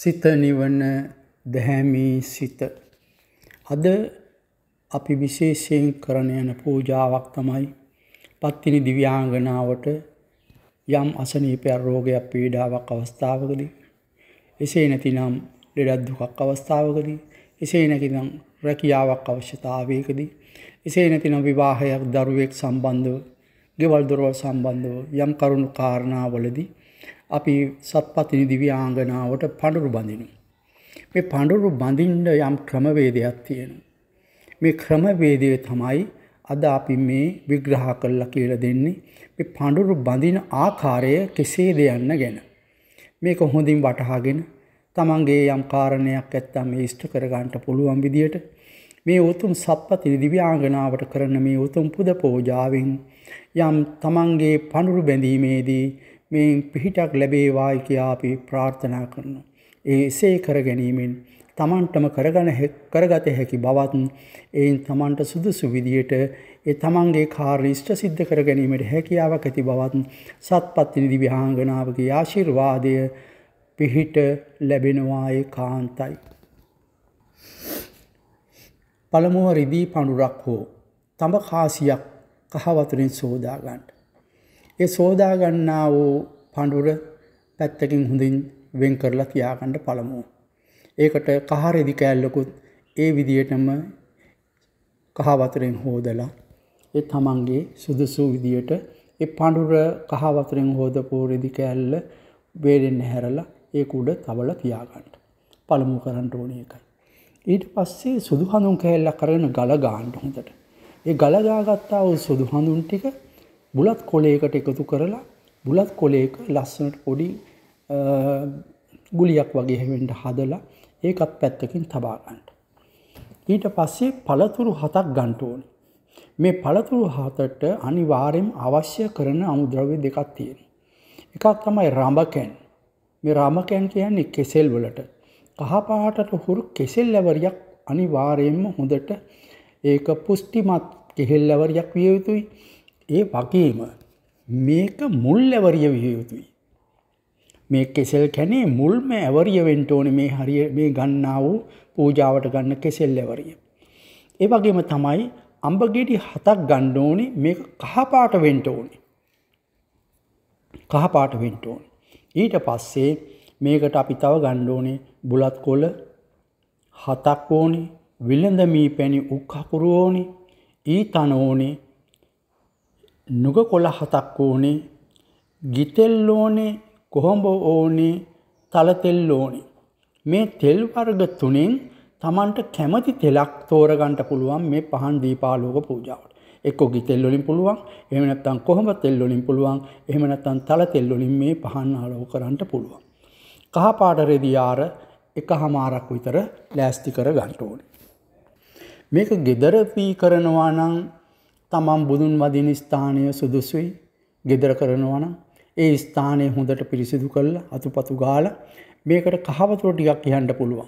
සිත නිවන දැහැමී සිත. අද අපි විශේෂයෙන් කරන යන පූජාවක් තමයි පත්තිනි දිව්‍යාංගනාවට යම් අසනීපයක් රෝගයක් පීඩාවක් අවස්ථාවකදී. එසේ නැතිනම් ලෙඩක් දුකක් අවස්ථාවකදී. එසේ නැතිනම් රැකියාවක් අවශ්‍යතාවයකදී. එසේ නැතිනම් විවාහයක් දරුවෙක් සම්බන්ධව ගෙවල් දොරවල් සම්බන්ධව යම් කරුණු කාරණාවලදී අපි සත්පතිනි දිව්‍යාංගනාවට පඳුරු බඳිනු. මේ පඳුරු බඳින්න යම් ක්‍රමවේදයක් තියෙනවා. මේ ක්‍රමවේදය තමයි අද අපි මේ විග්‍රහ කරලා කියලා දෙන්නේ මේ පඳුරු බඳින ආකාරය කෙසේද යන්න ගැන. මේක හොඳින් වටහාගෙන තමන්ගේ යම් කාරණයක් ඇත්තම් මේ ඉෂ්ට කරගන්න පුළුවන් විදියට මේ උතුම් සත්පති දිව්‍යාංගනාවට කරන මේ උතුම් පුද පූජාවෙන් යම් තමන්ගේ පඳුරු බැඳීමේදී මෙයින් පිහිටක් ලැබේවායි කියා අපි ප්‍රාර්ථනා කරනවා. ඒ එසේ කර ගැනීමෙන් තමන්ටම කරගන කරගත හැකි බවත් එයින් තමන්ට සුදුසු විදියට ඒ තමන්ගේ කාර්ය ඉෂ්ට සිද්ධ කර ගැනීමට හැකියාවක් ඇති බවත් සත්පත්තිනි දිව්‍ය ආංගනාවගේ ආශිර්වාදය පිහිට ලැබෙනවායේ කාන්තයි. පළමුව රිදී පඳුරක් හෝ තඹ කාසියක් කහවතුරින් සෝදාගන්න. ඒ සෝදා ගන්නා වූ පඳුර පැත්තකින් හොඳින් වෙන් කරලා තියාගන්න පළමුව. ඒකට කහරෙදි කෑල්ලකුත් ඒ විදියටම කහ වතුරෙන් හෝදලා ඒ තමන්ගේ සුදුසු විදියට ඒ පඳුර කහ වතුරෙන් හෝදපු රෙදි කෑල්ල වේලෙන් හැරලා ඒක උඩ තබලා තියාගන්න. පළමුව කරන්න ඕනේ ඒකයි. ඊට පස්සේ සුදු හඳුන් කෑල්ලක් කරගෙන ගල ගන්න හොඳට. ඒ ගල ගාගත්තා වූ සුදු හඳුන් ටික බුලත් කොලයකට එකතු කරලා බුලත් කොලයක ලස්සනට පොඩි ගුලියක් වගේ හැමෙන්ට හදලා ඒකත් පැත්තකින් තබාගන්ට. ඊට පස්සේ පළතුරු හතක් ගන්ටඕන. මේ පළතුරු හතට අනිවාරයෙන් අවශ්‍ය කරන අමුද්‍රව්‍ය දෙකක් තියෙන. එකක් තමයි රඹකැන් මේ රාමකැන් කියන්නේ කෙසෙල් වලට කහපාටට හුරු කෙසෙල් ලැවරයක් අනිවාරයෙන්ම හොඳට ඒක පුෂ්ටිමත් කෙහෙල් ලැවරයක් විය යුතුයි ඒ වගේම මේක මුල් ඇවරිය විය යුතුයි. මේ කෙසෙල් කැනේ මුල්ම ඇවරිය වෙන්න ඕනේ මේ හරිය මේ ගන්නා වූ පූජාවට ගන්න කෙසෙල් ඇවරිය. ඒ වගේම තමයි අඹ ගෙඩි හතක් ගන්න ඕනේ මේක කහපාට වෙන්න ඕනේ. කහපාට වෙන්න ඕනේ. ඊට පස්සේ මේකට අපි තව ගන්න ඕනේ බුලත් කොළ හතක් ඕනේ, විලඳ මී පැණි උක්කපුරු ඕනේ, ඊතන ඕනේ, නුග කොළ හතක් ඕනේ ගිතෙල් ඕනේ කොහොඹ ඕනේ තලතෙල් ඕනේ. මේ තෙල් වර්ග තුනෙන් තමන්ට කැමති තෙලක් තෝරගන්ට පුළුවන් මේ පහන් දීපාලෝක පූජාවට. එක්ක ගිතෙල්ලොලින් පුළුවන් එහෙම නැත්නම් කොහොම තෙල්ලොලින් පුළුවන් එහෙම නැත්නම් තල තෙල්ලොලින් මේ පහන් ආලෝක කරන්න පුළුවන්. කහ පාට රෙදි ආර එකහමාරක් විතර ලෑස්ති කර ගන්න ඕනේ. මේක gedara පී කරනවා නම් තමන් බුදුන් වදින ස්ථානය සුදුසුයි ගෙදර කරනවන ඒ ස්ථානය හොඳට පිරිසිදු කල්ල අතුපතු ගාල මේකට කහවතුර ටිකක් කියහන්න පුළුවන්.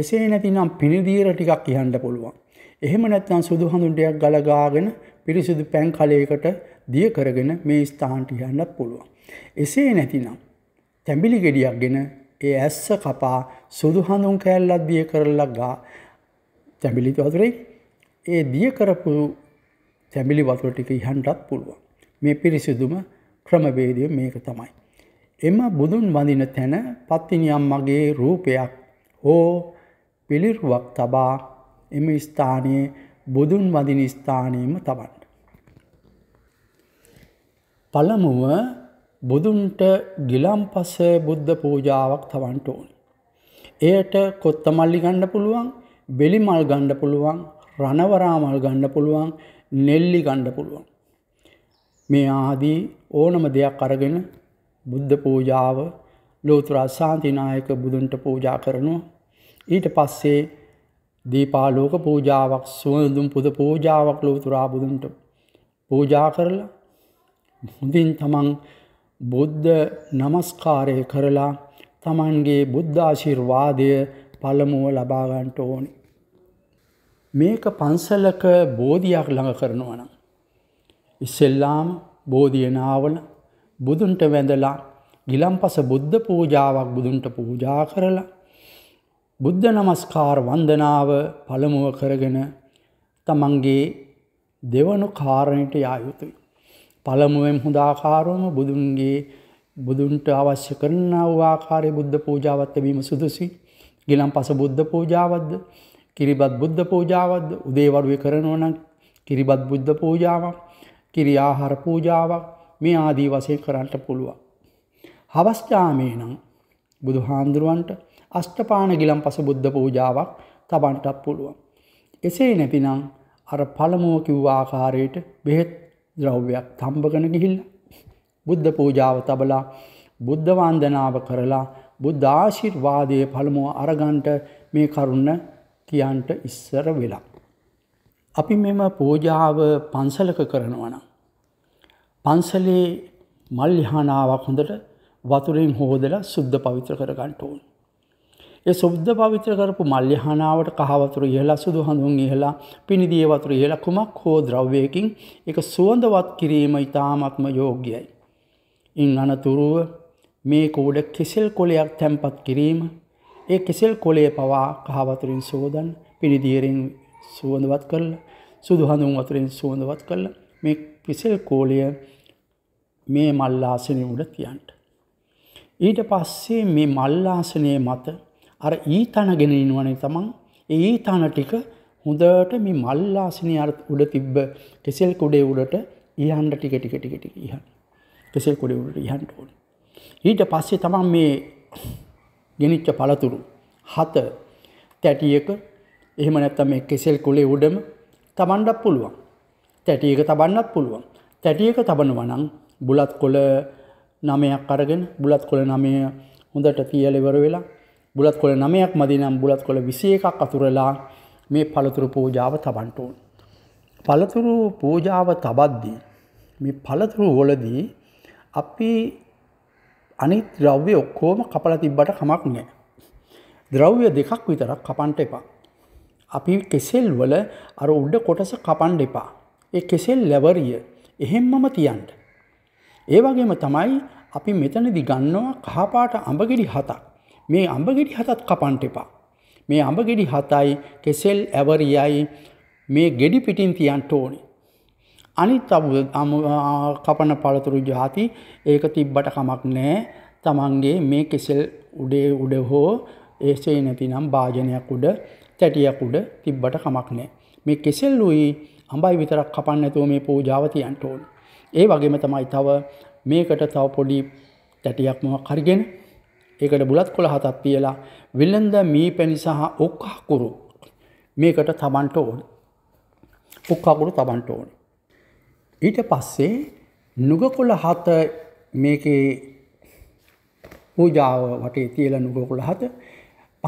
එසේ නැතිනම් පිණිදීර ටිකක් කියහන්න පුළුවන්. එහෙම නැත්නම් සුදු හඳුන්ටයක් ගලගාගෙන පිරිසිදු පැන් කලයකට දිය කරගෙන මේ ස්ථාන්ට යන්නත් පුළුවන්. එසේ නැතිනම් තැඹිලි ගෙඩියක් ගෙන ඒ ඇස්ස කපා සුදු හඳුන් කෑල්ලක් දිය කරලක් ගා තැඹිලි වතුරේ ඒ දිය කරපු තැමිලි වතුර ටික ඉහන්ටත් පුළුවන්. මේ පිරිසිදුම ක්‍රමවේදය මේක තමයි. එම බුදුන් වඳින තැන පත්තිනියම් මගේ රූපයක් හෝ පිළිරුවක් තබා එම ස්ථානයේ බුදුන් වදින ස්ථානීම තබන්න. පළමුුව බුදුන්ට ගිලම්පස බුද්ධ පූජාවක් තවන්ට ඕන. එයට කොත්තමල්ලි ගණ්ඩ පුළුවන් බෙලිමල් ගණ්ඩ පුළුවන් රණවරාමල් ගණ්ඩ පුළුවන් නෙල්ලි ගණ්ඩ පුළුවන්. මේ ආදී ඕනම දෙයක් අරගෙන බුද්ධ පූජාව ලෝතුරා සාන්තිනායක බුදුන්ට පූජා කරනවා. ඊට පස්සේ දීපාලෝක පූජාවක් සුවඳුම් පුද පූජාවක් ලෝතුරා බුදුන්ට පූජා කරලා හොඳින් තමන් බුද්ධ නමස්කාරය කරලා තමන්ගේ බුද්ධාශිර්වාදය පළමුුව ලබාගන්ට ඕනි. මේක පන්සලක බෝධියක් ළඟ කරනවා නම්. ඉස්සෙල්ලාම බෝධියනාවන බුදුන්ට වැඳලා ගිලම්පස බුද්ධ පූජාවක් බුදුන්ට පූජා කරලා බුද්ධ නමස්කාර වන්දනාව පළමුුව කරගෙන තමන්ගේ දෙවනු කාරණයට යායුතුයි. පළමුුවෙන් හොදාකාරුවම බුදුන්ගේ බුදුන්ට අවශ්‍ය කරන වවාකාරය බුද්ධ පූජාවත් ලැබීම සුදුසි ගිලම් පස බුද්ධ පූජාවද්ද කිරිබත් බුද්ධ පූජාවද උදේවරුය කරනවනම් කිරිබත් බුද්ධ පූජාවක් කිරි ආහාර පූජාවක් මේ ආදී වසය කරන්නට පුළුවන්. හවස්ජාමය නම් බුදු හාන්දුරුවන්ට අෂ්ටපාන ගිලම් පස බුද්ධ පූජාවක් තබන්ටත් පුළුවන්. එසේ නැතිනම් අර පළමුුව කිව්වාආකාරයට බෙහෙත් ද්‍රව්‍යයක් තම්බගන ගිහිල්ල. බුද්ධ පූජාව තබලා බුද්ධවන්දනාව කරලා බුද්ධාශිර්වාදය පළමුුව අරගන්ට මේ කරුන්න කියන්ට ඉස්සර වෙලා. අපි මෙම පූජාව පන්සලක කරනවන. පන්සලේ මල්ලිහානාවක් හොඳට වතුරින් හෝදල සුද්ධ පවිත්‍ර කරගන්නට ඕන්. ඒ සුද්ධ පවිත්‍ර කරපු මල්්‍යහනාවට කහවතුර ඉහලා සුදු හඳුන් ඉහලා පිණිදිය වතුර ඉහලා කුමක් හෝ ද්‍රව්යයකින් එක සුවඳවත් කිරීම ඉතාමත්ම යෝග්‍යයි. ඉන් අනතුරුව මේ කෝඩ කෙසෙල් කොලයක් තැන්පත් කිරීම ඒ කෙසෙල් කොලේ පවා කහවතුරින් සෝදන් පිරිදිියරෙන් සුවඳවත් කරල සුදු හඳුන් වතුරෙන් සුවඳවත් කරල මේ කිසෙල් කෝලය මේ මල්ලාසනය උඩ තියන්ට. ඊට පස්සේ මේ මල්ලාසනය මත අර ඊතනගෙන ඉන්වනේ තමන් ඒ තන ටික හොඳට මේ මල්ලාසනය අර්ත් උඩ තිබ්බ කෙසෙල් කුඩේ උඩට ඒහන්ට ටික ටික ටික ටික ඉහන් කෙසෙල් කුඩේ උඩට ඉහන්ට ඕන. ඊට පස්සේ තමන් මේ ගෙනිච්ච පළතුරු හත තැටියක එහෙම නැත්තම් මේ කෙසෙල් කුලේ උඩම තබන්නත් පුළුවන්. තැටියක තබන්නත් පුළුවන්. තැටියක තබනවා නම් බුලත් කොළ නමයක් අරගෙන බුලත් කොළ නමය හොඳට තියලෙවර වෙලා බුලත් කොළ නමයක් මදිනම් බුලත් කොළ විසිය එකක් අතුරලා මේ පළතුරු පූජාව තබන්ට ඕන. පළතුරු පූජාව තබද්දී මේ පළතුරු වලදී අපි අනිත් ද්‍රව්‍ය ඔක්කෝම කපල තිබ්බට කමක් නෑ. ද්‍රව්‍ය දෙකක් විතරක් කපන්ට එපා. අපි කෙසෙල් වල අර උඩ කොටස කපන්ඩ එපා. ඒ කෙසෙල් ලැවරිය එහෙම්මම තියන්ට. ඒ වගේම තමයි අපි මෙතනදි ගන්නවා කහපාට අඹගෙඩි හතක්. මේ අඹගෙඩි හතත් කපන්ට එපා. මේ අඹගෙඩි හතයි කෙසෙල් ඇවරියයි මේ ගෙඩි පිටින් තියන්ට ඕනි. අනිත් කපන පළතුරු ජාති ඒක තිබ්බට කමක් නෑ තමන්ගේ මේ කෙසෙල් උඩේ උඩ හෝ ඒසේ නැතිනම් භාජනයක් උඩ තැටියක් උඩ තිබ්බට කමක් නෑ. මේ කෙසෙල්ලුයි අඹයි විතරක් කපන්න ඇතුව මේ පූජාවතියන්ට ඕන. ඒ වගේම තමයි තව මේකට තව පොඩි තැටියක්ම කරගෙන ඒකට බුලත් කොළ හතත් තියලා විල්ලඳ මී පැණි සහ ඔක්කහකුරු මේකට තමන්ට ඕන. ඔක්කකුරු තමන්ට ඕන. ඊට පස්සේ නුගකොළ හත මේකේ පූජාව වටේ තියලා නුගකොළ හත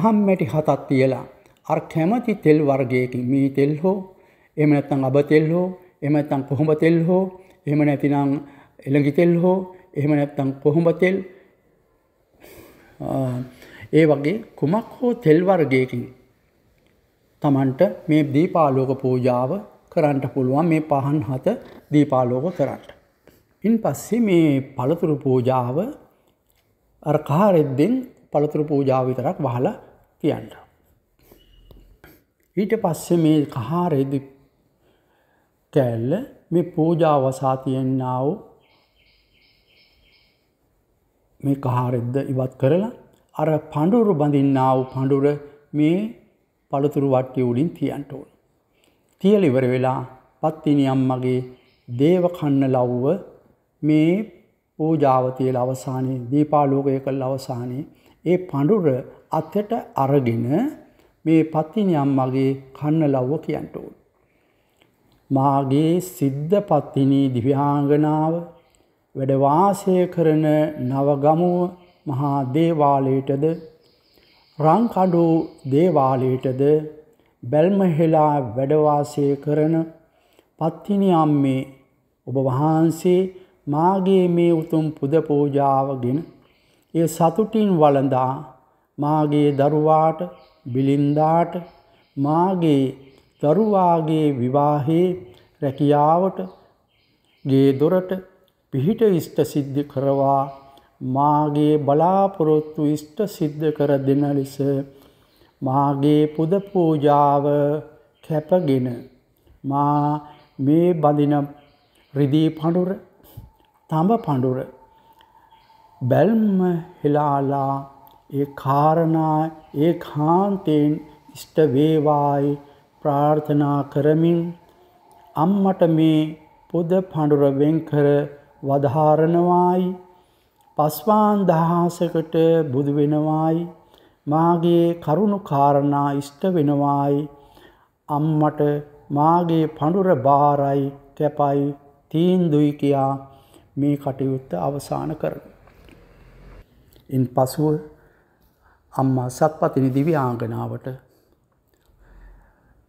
පහම් මැටි හතක් තියලා අර කැමති තෙල් වර්ගයකින් මී තෙල් හෝ එහෙම නැත්නම් අබ තෙල් හෝ එහෙම නැත්නම් කොහොඹ තෙල් හෝ එහෙම නැතිනම් එළඟි තෙල් හෝ එහෙම නැත්නම් කොහොඹ තෙල් ඒ වගේ කුමක් හෝ තෙල් වර්ගයකින් Tamanට මේ දීපාලෝක පූජාව කරන්නට පුළුවන් මේ පහන් හත දීපාලෝක කරන්නට. ඉන් පස්සේ මේ පළතුරු පූජාව අර කාරෙද්දෙන් පළතුරු පූජාව විතරක් වහලා තියන්න. ඊට පස්සේ මේ කහාරෙදි කෑල්ල මේ පූජාව වසා තියෙන්නාව මේ කහාරෙද්ද ඉවත් කරලා අර පඳුරු බඳින්නාව පඳුර මේ පළතුරු වට්ටිය උලින් තියන්ට ඕන. තියලිවර වෙලා පත්තිනියම් මගේ දේවකන්න ලව්ව මේ පූජාවතියල අවසානයේ දීපාලෝකය කල් අවසානයේ ඒ පඩුර අතට අරගෙන මේ පත්තිනියම් මගේ කන්න ලව්ව කියන්ටඕන්. මාගේ සිද්ධ පත්තිනී දිවිහාංගනාව වැඩවාසය කරන නවගමුව මහා දේවාලයටද රංකඩු දේවාලයටද බැල්මහෙලා වැඩවාසය කරන පත්තිනි අම්මේ ඔබ වහන්සේ මාගේ මේ උතුම් පුද පූජාවගෙන ඒ සතුටින් වළඳා මාගේ දරුවාට බිලින්දාට මාගේ දරුවාගේ විවාහේ රැකියාවට ගේ දොරට පිහිට ඉෂ්ට සිද්ධ කරවා මාගේ බලාපොරොත්තු ඉෂ්ට සිද්ධ කර දෙන ලෙස මාගේ පුද පූජාව කැපගෙන මා මේ බඳින රිදී පඩුර තඹ පඩුර බැල්ම හෙලාලා ඒ කාරණා ඒ කාන්තයෙන් ඉෂ්ට වේවායි ප්‍රාර්ථනා කරමින් අම්මට මේ පුද පඩුර වෙන්කර වදහාරණවායි පස්වාන් දහසකට බුදු වෙනවායි මාගේ කරුණු කාරණා ඉෂ්ට වෙනවායි අම්මට මාගේ පඳුර බාරයි කැපයි තීන්දුයි කියා මේ කටයුත්ත අවසාන කරන. ඉන් පසුව අම්මා සත්පතිනි දිවි ආංගනාවට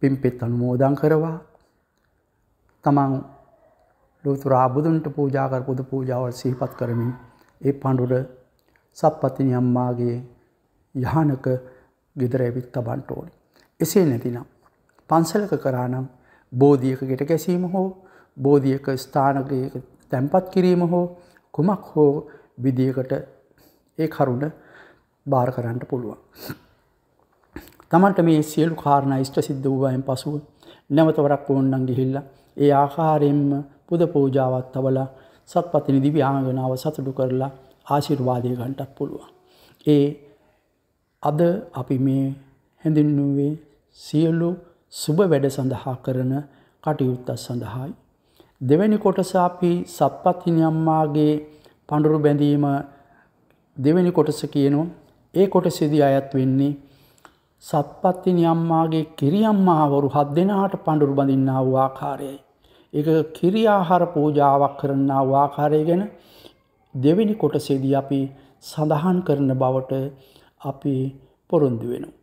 පිම්පෙත් අනුමෝදන් කරවා තමන් ලෝතුරා බුදුන්ට පූජාකර පුදු පූජාවල් සිහිපත් කරමින් ඒ පණ්ඩුට සත්පතිනි අම්මාගේ යහනක ගෙදර ඇවිත් තබන්ට ඕනි. එසේ නැතිනම්. පන්සලක කරානම් බෝධියක ගෙට ගැසීම හෝ බෝධියක ස්ථානකයක තැන්පත් කිරීම හෝ කුමක් හෝ විදිියකට ඒ කරුණ බාර කරන්නට පුළුවන්. තමන්ට මේ සියලු කාරණ ෂ්ට සිද්ධ වූවායෙන් පසුව නැවතවරක් ඕන්නන් ගිහිල්ල ඒ ආකාරයෙන්ම පුද පූජාවත් තවලා සත්පතිනි දිව්‍යාංගනාව සතුටු කරලා ආශිර්වාදය ගන්ටත් පුළුවන්. ඒ අද අපි මේ හැඳින්නුවේ සියලු සුබ වැඩ සඳහා කරන කටයුත්තත් සඳහායි. දෙවැනි කොටසාපි සත්පත්හිනියම්මාගේ පඩුරු බැඳීම දෙවැනි කොටස කියනු ඒ කොට සිදි අයත් වෙන්නේ සත්පත්ති නියම්මාගේ කිරියම්මාවරු හත් දෙනාට පඩුරු බඳින්නා වූ ආකාරයයි. එක කිරියාහාර පූජාවක් කරන්නා වූ ආකාරය ගැන දෙවෙනි කොටසේදී අපි සඳහන් කරන බවට අපි පොරොන්දු වෙනවා.